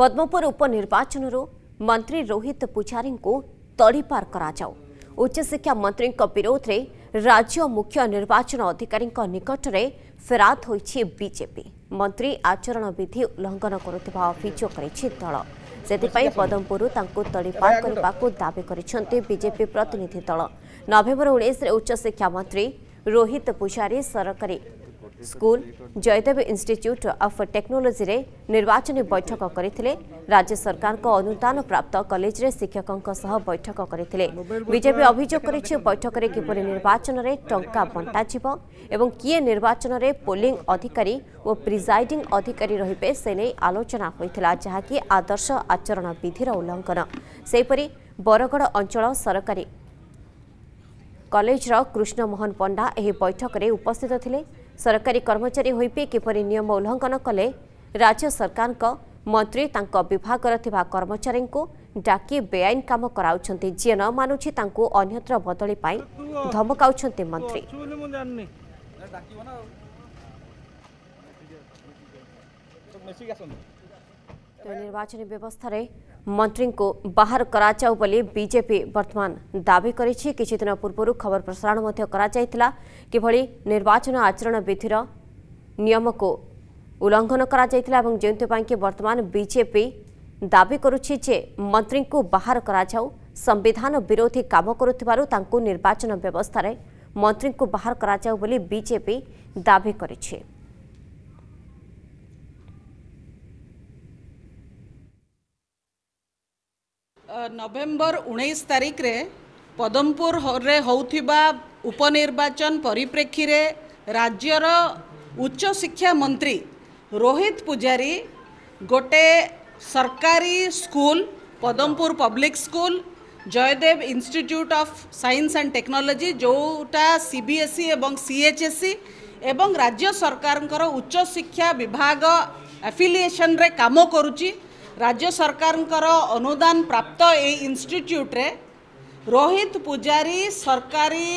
ପଦ୍ମପୁର ଉପନିର୍ବାଚନରୁ ମନ୍ତ୍ରୀ ରୋହିତ ପୂଜାରୀଙ୍କୁ ତଡ଼ିପାର କରାଯାଉ ଉଚ୍ଚଶିକ୍ଷା ମନ୍ତ୍ରୀଙ୍କ ବିରୋଧରେ ରାଜ୍ୟ ମୁଖ୍ୟ ନିର୍ବାଚନ ଅଧିକାରୀଙ୍କ ନିକଟରେ ଫେରାଦ ହୋଇଛି ବିଜେପି ମନ୍ତ୍ରୀ ଆଚରଣ ବିଧି ଉଲ୍ଲଂଘନ କରୁଥିବା ଅଭିଯୋଗ କରିଛି ଦଳ ସେଥିପାଇଁ ପଦମପୁରରୁ ତାଙ୍କୁ ତଡ଼ିପାର କରିବାକୁ ଦାବି କରିଛନ୍ତି ବିଜେପି ପ୍ରତିନିଧି ଦଳ ନଭେମ୍ବର ଉଣେଇଶରେ ଉଚ୍ଚଶିକ୍ଷା ମନ୍ତ୍ରୀ ରୋହିତ ପୂଜାରୀ ସରକାରୀ ସ୍କୁଲ ଜୟଦେବ ଇନଷ୍ଟିଚ୍ୟୁଟ୍ ଅଫ୍ ଟେକ୍ନୋଲୋଜିରେ ନିର୍ବାଚନୀ ବୈଠକ କରିଥିଲେ ରାଜ୍ୟ ସରକାରଙ୍କ ଅନୁଦାନ ପ୍ରାପ୍ତ କଲେଜରେ ଶିକ୍ଷକଙ୍କ ସହ ବୈଠକ କରିଥିଲେ ବିଜେପି ଅଭିଯୋଗ କରିଛି ବୈଠକରେ କିପରି ନିର୍ବାଚନରେ ଟଙ୍କା ବଣ୍ଟାଯିବ ଏବଂ କିଏ ନିର୍ବାଚନରେ ପୋଲିଂ ଅଧିକାରୀ ଓ ପ୍ରିଜାଇଡିଂ ଅଧିକାରୀ ରହିବେ ସେ ନେଇ ଆଲୋଚନା ହୋଇଥିଲା ଯାହାକି ଆଦର୍ଶ ଆଚରଣ ବିଧିର ଉଲ୍ଲଂଘନ ସେହିପରି ବରଗଡ଼ ଅଞ୍ଚଳ ସରକାରୀ କଲେଜର କୃଷ୍ଣମୋହନ ପଣ୍ଡା ଏହି ବୈଠକରେ ଉପସ୍ଥିତ ଥିଲେ ସରକାରୀ କର୍ମଚାରୀ ହୋଇପି କିପରି ନିୟମ ଉଲ୍ଲଙ୍ଘନ କଲେ ରାଜ୍ୟ ସରକାରଙ୍କ ମନ୍ତ୍ରୀ ତାଙ୍କ ବିଭାଗର ଥିବା କର୍ମଚାରୀଙ୍କୁ ଡାକି ବେଆଇନ କାମ କରାଉଛନ୍ତି ଯିଏ ନ ମାନୁଛି ତାଙ୍କୁ ଅନ୍ୟତ୍ର ବଦଳି ପାଇଁ ଧମକାଉଛନ୍ତି ମନ୍ତ୍ରୀ নির্বাচন ব্যবস্থা রে মন্ত্রীক বাহির করা চাও বলি বিজেপি বর্তমান দাবি কৰিছে কি কিছুদিন পূৰ্বৰ খবৰ প্ৰচাৰণৰ মধ্য কৰা চাই তলা কি বুলি নিৰ্বাচন আচৰণ বিধিৰ নিয়মক উলংঘন কৰা হৈছিল আৰু জিন্তু পাংকী বর্তমান বিজেপি দাবি কৰুচি যে মন্ত্রীক বাহির কৰা চাও সংবিধান বিৰোধী কাম কৰুতবাৰু তাকো নিৰ্বাচন ব্যৱস্থাত মন্ত্রীক বাহির কৰা চাও বলি বিজেপি দাবি কৰিছে ନଭେମ୍ବର ଉଣେଇଶ ତାରିଖରେ ପଦମପୁରରେ ହେଉଥିବା ଉପନିର୍ବାଚନ ପରିପ୍ରେକ୍ଷୀରେ ରାଜ୍ୟର ଉଚ୍ଚଶିକ୍ଷା ମନ୍ତ୍ରୀ ରୋହିତ ପୂଜାରୀ ଗୋଟେ ସରକାରୀ school Padampur public school Jaydev institute of science and technology ଯେଉଁଟା ସି ବି ଏସ୍ ଇ ଏବଂ ସି ଏଚ୍ ଏସ୍ ସି ଏବଂ ରାଜ୍ୟ ସରକାରଙ୍କର ଉଚ୍ଚଶିକ୍ଷା ବିଭାଗ ଆଫିଲିଏସନ୍ରେ କାମ କରୁଛି ରାଜ୍ୟ ସରକାରଙ୍କର ଅନୁଦାନ ପ୍ରାପ୍ତ ଏଇ ଇନଷ୍ଟିଚ୍ୟୁଟ୍ରେ ରୋହିତ ପୂଜାରୀ ସରକାରୀ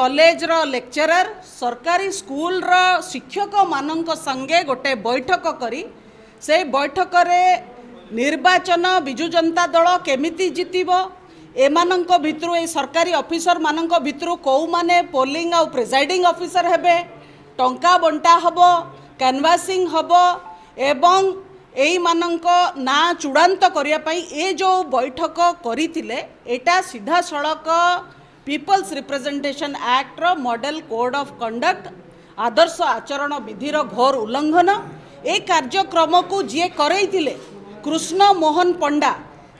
କଲେଜର ଲେକ୍ଚରର୍ ସରକାରୀ ସ୍କୁଲର ଶିକ୍ଷକମାନଙ୍କ ସଙ୍ଗେ ଗୋଟେ ବୈଠକ କରି ସେଇ ବୈଠକରେ ନିର୍ବାଚନ ବିଜୁ ଜନତା ଦଳ କେମିତି ଜିତିବ ଏମାନଙ୍କ ଭିତରୁ ଏଇ ସରକାରୀ ଅଫିସରମାନଙ୍କ ଭିତରୁ କେଉଁମାନେ ପୋଲିଂ ଆଉ ପ୍ରେଜାଇଡ଼ିଂ ଅଫିସର ହେବେ ଟଙ୍କା ବଣ୍ଟା ହେବ କାନଭାସିଂ ହେବ ଏବଂ ଏଇମାନଙ୍କ ନାଁ ଚୂଡ଼ାନ୍ତ କରିବା ପାଇଁ ଏ ଯେଉଁ ବୈଠକ କରିଥିଲେ ଏଇଟା ସିଧାସଳଖ ପିପଲ୍ସ ରିପ୍ରେଜେଣ୍ଟେସନ୍ ଆକ୍ଟର ମଡେଲ କୋଡ୍ ଅଫ୍ କଣ୍ଡକ୍ଟ ଆଦର୍ଶ ଆଚରଣ ବିଧିର ଘୋର ଉଲ୍ଲଙ୍ଘନ ଏ କାର୍ଯ୍ୟକ୍ରମକୁ ଯିଏ କରେଇଥିଲେ କୃଷ୍ଣ ମୋହନ ପଣ୍ଡା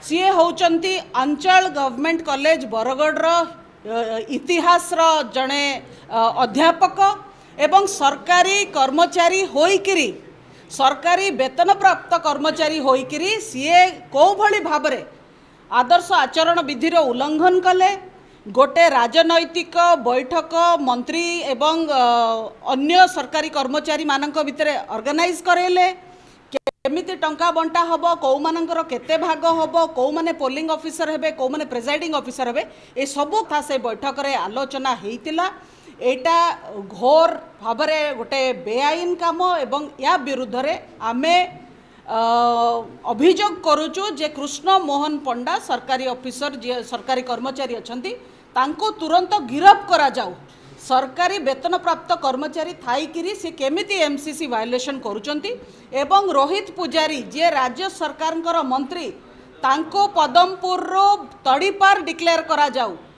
ସିଏ ହେଉଛନ୍ତି ଅଞ୍ଚଳ ଗଭର୍ଣ୍ଣମେଣ୍ଟ କଲେଜ ବରଗଡ଼ର ଇତିହାସର ଜଣେ ଅଧ୍ୟାପକ ଏବଂ ସରକାରୀ କର୍ମଚାରୀ ହୋଇକିରି ସରକାରୀ ବେତନପ୍ରାପ୍ତ କର୍ମଚାରୀ ହୋଇକରି ସିଏ କେଉଁଭଳି ଭାବରେ ଆଦର୍ଶ ଆଚରଣ ବିଧିର ଉଲ୍ଲଙ୍ଘନ କଲେ ଗୋଟେ ରାଜନୈତିକ ବୈଠକ ମନ୍ତ୍ରୀ ଏବଂ ଅନ୍ୟ ସରକାରୀ କର୍ମଚାରୀମାନଙ୍କ ଭିତରେ ଅର୍ଗାନାଇଜ୍ କରେଇଲେ କେମିତି ଟଙ୍କା ବଣ୍ଟା ହେବ କେଉଁମାନଙ୍କର କେତେ ଭାଗ ହେବ କେଉଁମାନେ ପୋଲିଂ ଅଫିସର ହେବେ କେଉଁମାନେ ପ୍ରେଜାଇଡିଂ ଅଫିସର ହେବେ ଏସବୁ ତା ସେ ବୈଠକରେ ଆଲୋଚନା ହୋଇଥିଲା এইটা ঘোর ভাবে গোটে বেআইন কাম এবং ইয়া বিরুদ্ধে আমি অভিযোগ করুছু যে কৃষ্ণ মোহন পণ্ডা সরকারি অফিসর যে সরকারি কর্মচারী অনেক ତାଙ୍କୁ ତୁରନ୍ତ ଗିରଫ କରାଯାଉ ସରକାରୀ ବେତନପ୍ରାପ୍ତ କର୍ମଚାରୀ ଥାଇକିରି ସେ କେମିତି ଏମ୍ ସି ସି ଭାୟୋଲେସନ୍ କରୁଛନ୍ତି ଏବଂ ରୋହିତ ପୂଜାରୀ ଯିଏ ରାଜ୍ୟ ସରକାରଙ୍କର ମନ୍ତ୍ରୀ ତାଙ୍କୁ ପଦମପୁରରୁ ତଡ଼ିପାର ଡିକ୍ଲେୟାର କରାଯାଉ